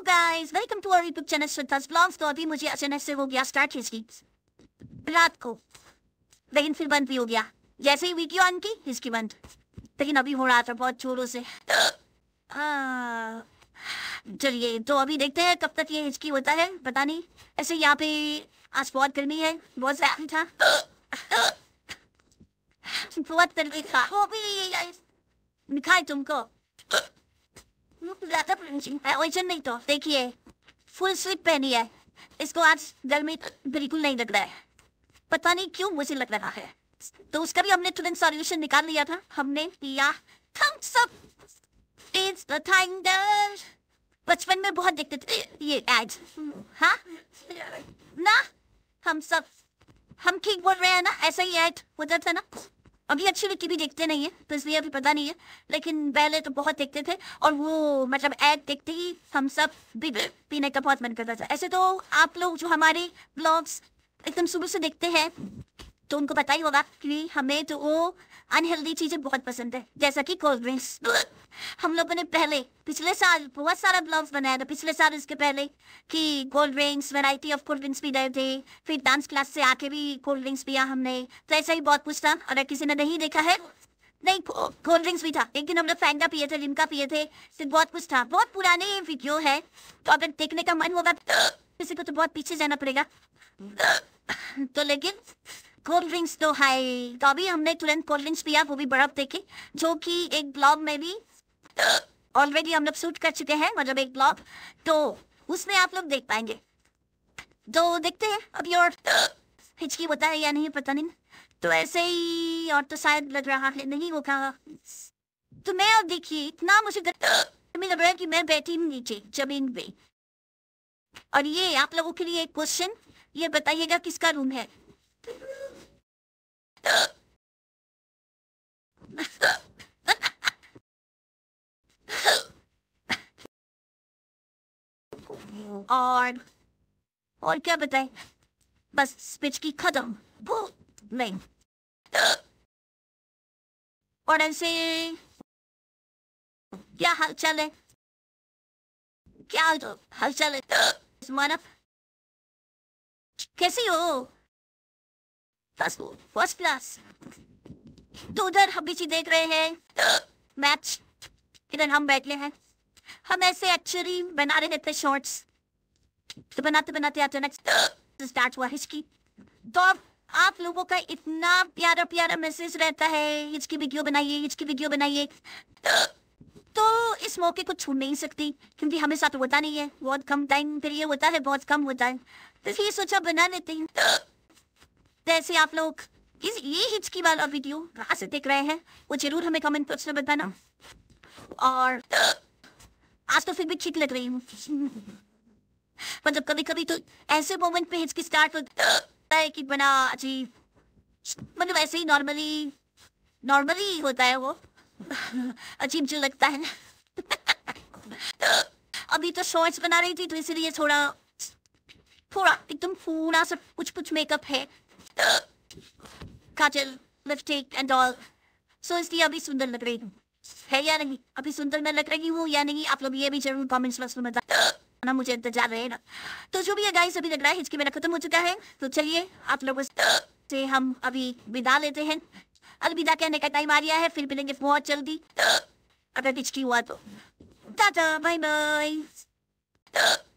hello guys welcome to our YouTube channel Shraddha's blogs तो अभी मुझे अचानक से हो गया स्टार्ट हिज हिस्ट्रीज रात को लेकिन फिर बंद भी हो गया जैसे ही वीडियो ऑन की हिस्ट्री बंद लेकिन अभी हो रहा था बहुत जोरों से चलिए तो अभी देखते हैं कब तक ये हिचकी होता है पता नहीं ऐसे यहाँ पे आज बहुत गर्मी है बहुत ज्यादा था बहुत गर्मी था वो भी मिखाई तुमको राधा वैसे नहीं तो देखिए फुल स्लीप पहनी है इसको आज गर्मी बिल्कुल नहीं लग रहा है पता नहीं क्यों मुझे लग रहा है तो उसका भी हमने तुरंत सॉल्यूशन निकाल लिया था हमने लिया Thums Up it's the thunder बचपन में बहुत देखते थे ये एड्स हाँ ना हम सब हम ठीक बोल रहे हैं ना ऐसा ही एड उधर था ना अभी अच्छी विक्की भी देखते नहीं है तो इसलिए अभी पता नहीं है लेकिन पहले तो बहुत देखते थे और वो मतलब ऐड देखते ही हम सब भी पीने का बहुत मन करता था ऐसे तो आप लोग जो हमारे ब्लॉग्स एकदम सुबह से देखते हैं तो उनको पता ही होगा कि हमें तो वो अनहेल्दी चीजें बहुत पसंद है जैसा कि कोल्ड ड्रिंक्स हम लोगों ने पहले पिछले साल बहुत सारा ब्लॉग्स बनाया था पिछले साल इसके पहले कि cold drinks variety of cold drinks भी रहे थे फिर डांस क्लास से आके भी कोल्ड ड्रिंक्स पिया हमने तो ऐसा ही बहुत कुछ था अगर किसी ने नहीं देखा है नहीं कोल्ड ड्रिंक्स भी था एक दिन हम लोग फैंडा पिए थे लिमका पिए थे तो बहुत कुछ था बहुत पुराने वीडियो है तो अगर देखने का मन होगा किसी को तो बहुत पीछे जाना पड़ेगा तो लेकिन कोल्ड ड्रिंक्स तो है तो अभी हमने तुरंत कोल्ड ड्रिंक्स पिया वो भी बर्फ देखे जो कि एक ब्लॉग में भी ऑलरेडी हम लोग शूट कर चुके हैं मतलब एक ब्लॉग तो उसमें आप लोग देख पाएंगे तो देखते हैं अभी और हिचकी होता है या नहीं पता नहीं तो ऐसे ही और तो शायद लग रहा है नहीं होगा तो मैं अब देखिए इतना मुझे लग रहा है कि मैं बैठी हूँ नीचे जमीन पे और ये आप लोगों के लिए एक क्वेश्चन ये बताइएगा किसका रूम है और और क्या बताए बस स्पीच की खत्म नहीं और ऐसे क्या हालचाल है क्या हाल चाल है कैसी हो फर्स्ट क्लास तो उधर हम बीची देख रहे हैं मैच इधर हम बैठे हैं हम ऐसे एक्चुअली बना रहे थे शॉर्ट्स तो बनाते बनाते अचानक स्टार्ट हुआ हिचकी तो आप लोगों का इतना प्यारा प्यारा मैसेज रहता है हिचकी वीडियो बनाइए हिचकी वीडियो बनाइए तो इस मौके को छूट नहीं सकती क्योंकि हमें साथ होता नहीं है बहुत कम टाइम फिर ये होता है बहुत कम होता है तो ये सोचा बना लेते हैं कैसे आप लोग इस ये हिप्स की वाला वीडियो कहाँ से देख रहे हैं वो जरूर हमें कमेंट बॉक्स में बताना और आज तो फिर भी ठीक लग रही हूँ मतलब कभी कभी तो ऐसे मोमेंट पे हिचकी स्टार्ट होता है कि बना जी मतलब ऐसे ही नॉर्मली नॉर्मली होता है वो अजीब जो लगता है अभी तो शॉर्ट्स बना रही थी तो इसीलिए थोड़ा थोड़ा एकदम पूरा सब कुछ कुछ मेकअप है काजल लिपस्टिक एंड ऑल सो इसलिए अभी सुंदर लग रही हूँ है या नहीं अभी सुंदर मैं लग रही हूँ या नहीं आप लोग ये भी जरूर कॉमेंट्स बॉक्स में बता ना मुझे इंतजार रहे ना तो जो भी गाइस अभी लग रहा है हिचकी मेरा खत्म हो चुका है तो चलिए आप लोगों से हम अभी विदा लेते हैं अलविदा कहने का टाइम आ रहा है फिर मिलेंगे बहुत जल्दी अगर हिचकी हुआ तो टाटा बाय बाय